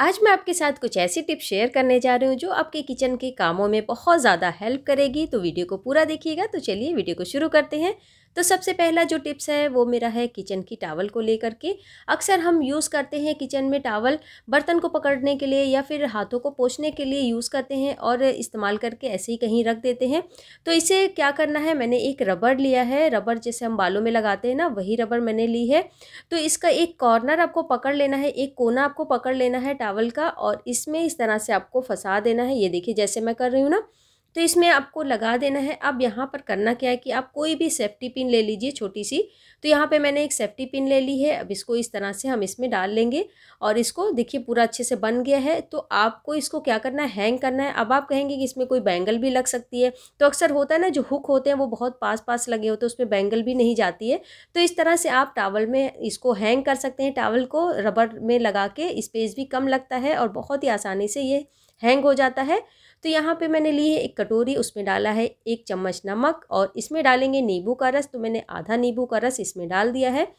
आज मैं आपके साथ कुछ ऐसी टिप्स शेयर करने जा रही हूँ जो आपके किचन के कामों में बहुत ज़्यादा हेल्प करेगी तो वीडियो को पूरा देखिएगा तो चलिए वीडियो को शुरू करते हैं तो सबसे पहला जो टिप्स है वो मेरा है किचन की टावल को लेकर के अक्सर हम यूज़ करते हैं किचन में टावल बर्तन को पकड़ने के लिए या फिर हाथों को पोछने के लिए यूज़ करते हैं और इस्तेमाल करके ऐसे ही कहीं रख देते हैं तो इसे क्या करना है मैंने एक रबड़ लिया है रबड़ जैसे हम बालों में लगाते हैं ना वही रबड़ मैंने ली है तो इसका एक कॉर्नर आपको पकड़ लेना है एक कोना आपको पकड़ लेना है टावल का और इसमें इस तरह से आपको फंसा देना है ये देखिए जैसे मैं कर रही हूँ ना तो इसमें आपको लगा देना है अब यहाँ पर करना क्या है कि आप कोई भी सेफ्टी पिन ले लीजिए छोटी सी तो यहाँ पे मैंने एक सेफ्टी पिन ले ली है अब इसको इस तरह से हम इसमें डाल लेंगे और इसको देखिए पूरा अच्छे से बन गया है तो आपको इसको क्या करना है हैंग करना है अब आप कहेंगे कि इसमें कोई बैंगल भी लग सकती है तो अक्सर होता है ना जो हुक होते हैं वो बहुत पास पास लगे होते हैं उसमें बैंगल भी नहीं जाती है तो इस तरह से आप टावल में इसको हैंग कर सकते हैं टावल को रबर में लगा के स्पेस भी कम लगता है और बहुत ही आसानी से ये हैंग हो जाता है तो यहाँ पे मैंने ली है एक कटोरी उसमें डाला है एक चम्मच नमक और इसमें डालेंगे नींबू का रस तो मैंने आधा नींबू का रस इसमें डाल दिया है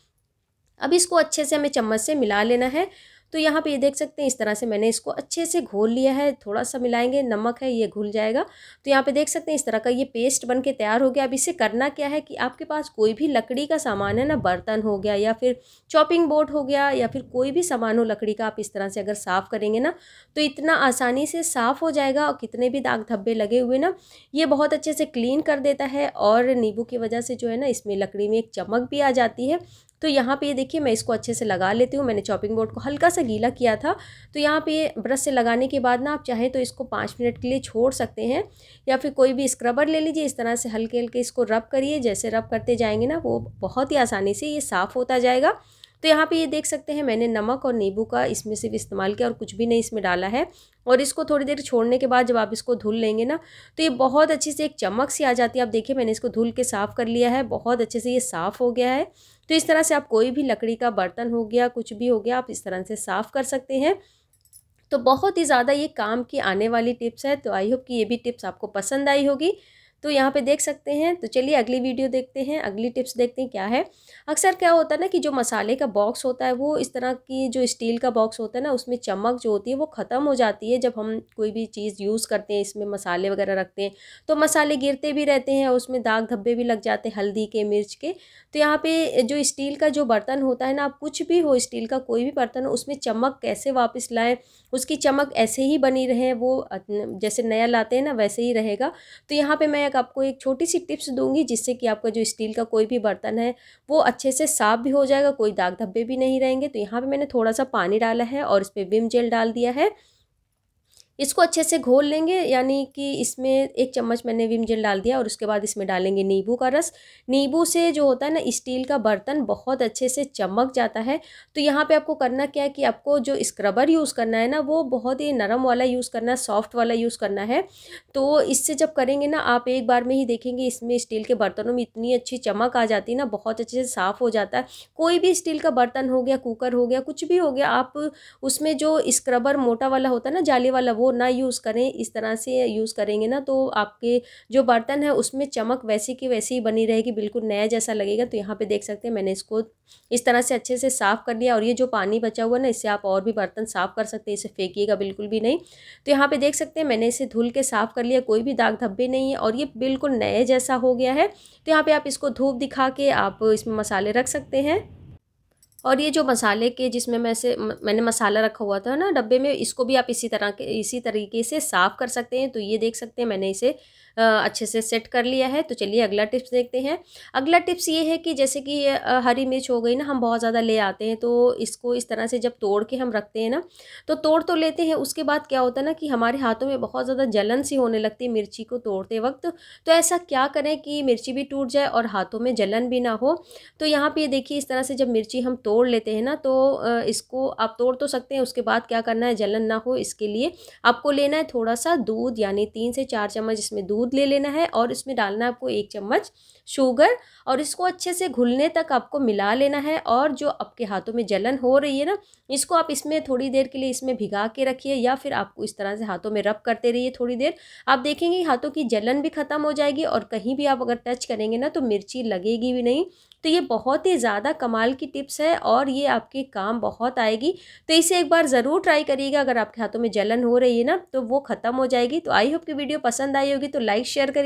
अब इसको अच्छे से हमें चम्मच से मिला लेना है तो यहाँ पे ये देख सकते हैं इस तरह से मैंने इसको अच्छे से घोल लिया है थोड़ा सा मिलाएंगे नमक है ये घुल जाएगा तो यहाँ पे देख सकते हैं इस तरह का ये पेस्ट बन के तैयार हो गया अब इसे करना क्या है कि आपके पास कोई भी लकड़ी का सामान है ना बर्तन हो गया या फिर चॉपिंग बोर्ड हो गया या फिर कोई भी सामान हो लकड़ी का आप इस तरह से अगर साफ़ करेंगे ना तो इतना आसानी से साफ़ हो जाएगा और कितने भी दाग धब्बे लगे हुए ना ये बहुत अच्छे से क्लीन कर देता है और नींबू की वजह से जो है ना इसमें लकड़ी में एक चमक भी आ जाती है तो यहाँ पे ये देखिए मैं इसको अच्छे से लगा लेती हूँ मैंने चॉपिंग बोर्ड को हल्का सा गीला किया था तो यहाँ पे ब्रश से लगाने के बाद ना आप चाहें तो इसको पाँच मिनट के लिए छोड़ सकते हैं या फिर कोई भी स्क्रबर ले लीजिए इस तरह से हल्के हल्के इसको रब करिए जैसे रब करते जाएंगे ना वो बहुत ही आसानी से ये साफ़ होता जाएगा तो यहाँ पे ये देख सकते हैं मैंने नमक और नींबू का इसमें सिर्फ इस्तेमाल किया और कुछ भी नहीं इसमें डाला है और इसको थोड़ी देर छोड़ने के बाद जब आप इसको धुल लेंगे ना तो ये बहुत अच्छे से एक चमक सी आ जाती है आप देखिए मैंने इसको धुल के साफ़ कर लिया है बहुत अच्छे से ये साफ़ हो गया है तो इस तरह से आप कोई भी लकड़ी का बर्तन हो गया कुछ भी हो गया आप इस तरह से साफ़ कर सकते हैं तो बहुत ही ज़्यादा ये काम की आने वाली टिप्स है तो आई होप कि ये भी टिप्स आपको पसंद आई होगी तो यहाँ पे देख सकते हैं तो चलिए अगली वीडियो देखते हैं अगली टिप्स देखते हैं क्या है अक्सर क्या होता है ना कि जो मसाले का बॉक्स होता है वो इस तरह की जो स्टील का बॉक्स होता है ना उसमें चमक जो होती है वो ख़त्म हो जाती है जब हम कोई भी चीज़ यूज़ करते हैं इसमें मसाले वगैरह रखते हैं तो मसाले गिरते भी रहते हैं और उसमें दाग धब्बे भी लग जाते हैं हल्दी के मिर्च के तो यहाँ पे जो स्टील का जो बर्तन होता है ना आप कुछ भी हो स्टील का कोई भी बर्तन हो उसमें चमक कैसे वापस लाएँ उसकी चमक ऐसे ही बनी रहे वो जैसे नया लाते हैं ना वैसे ही रहेगा तो यहाँ पर मैं तक आपको एक छोटी सी टिप्स दूंगी जिससे कि आपका जो स्टील का कोई भी बर्तन है वो अच्छे से साफ भी हो जाएगा कोई दाग धब्बे भी नहीं रहेंगे तो यहाँ पर मैंने थोड़ा सा पानी डाला है और इस पर विम जेल डाल दिया है इसको अच्छे से घोल लेंगे यानी कि इसमें एक चम्मच मैंने विम जेल डाल दिया और उसके बाद इसमें डालेंगे नींबू का रस नींबू से जो होता है ना स्टील का बर्तन बहुत अच्छे से चमक जाता है तो यहाँ पे आपको करना क्या है कि आपको जो स्क्रबर यूज़ करना है ना वो बहुत ही नरम वाला यूज़ करना है सॉफ्ट वाला यूज़ करना है तो इससे जब करेंगे ना आप एक बार में ही देखेंगे इसमें स्टील के बर्तनों में इतनी अच्छी चमक आ जाती है ना बहुत अच्छे से साफ़ हो जाता है कोई भी स्टील का बर्तन हो गया कुकर हो गया कुछ भी हो गया आप उसमें जो स्क्रबर मोटा वाला होता है ना जाली वाला वो वो ना यूज़ करें इस तरह से यूज़ करेंगे ना तो आपके जो बर्तन है उसमें चमक वैसी की वैसी ही बनी रहेगी बिल्कुल नया जैसा लगेगा तो यहाँ पे देख सकते हैं मैंने इसको इस तरह से अच्छे से साफ़ कर लिया और ये जो पानी बचा हुआ ना इससे आप और भी बर्तन साफ़ कर सकते हैं इसे फेंकिएगा बिल्कुल भी नहीं तो यहाँ पर देख सकते हैं मैंने इसे धुल के साफ़ कर लिया कोई भी दाग धब्बे नहीं है और ये बिल्कुल नए जैसा हो गया है तो यहाँ पर आप इसको धूप दिखा के आप इसमें मसाले रख सकते हैं और ये जो मसाले के जिसमें मैं से मैंने मसाला रखा हुआ था ना डब्बे में इसको भी आप इसी तरह के इसी तरीके से साफ़ कर सकते हैं तो ये देख सकते हैं मैंने इसे अच्छे से सेट कर लिया है तो चलिए अगला टिप्स देखते हैं अगला टिप्स ये है कि जैसे कि हरी मिर्च हो गई ना हम बहुत ज़्यादा ले आते हैं तो इसको इस तरह से जब तोड़ के हम रखते हैं ना तो तोड़ तो लेते हैं उसके बाद क्या होता है ना कि हमारे हाथों में बहुत ज़्यादा जलन सी होने लगती है मिर्ची को तोड़ते वक्त तो ऐसा क्या करें कि मिर्ची भी टूट जाए और हाथों में जलन भी ना हो तो यहाँ पर देखिए इस तरह से जब मिर्ची हम तोड़ तोड़ लेते हैं ना तो इसको आप तोड़ तो सकते हैं उसके बाद क्या करना है जलन ना हो इसके लिए आपको लेना है थोड़ा सा दूध यानी तीन से चार चम्मच इसमें दूध ले लेना है और इसमें डालना है आपको एक चम्मच शुगर और इसको अच्छे से घुलने तक आपको मिला लेना है और जो आपके हाथों में जलन हो रही है ना इसको आप इसमें थोड़ी देर के लिए इसमें भिगा के रखिए या फिर आपको इस तरह से हाथों में रब करते रहिए थोड़ी देर आप देखेंगे हाथों की जलन भी ख़त्म हो जाएगी और कहीं भी आप अगर टच करेंगे ना तो मिर्ची लगेगी भी नहीं तो ये बहुत ही ज़्यादा कमाल की टिप्स है और ये आपके काम बहुत आएगी तो इसे एक बार ज़रूर ट्राई करिएगा अगर आपके हाथों में जलन हो रही है ना तो वो ख़त्म हो जाएगी तो आई होप की वीडियो पसंद आई होगी तो लाइक शेयर करिए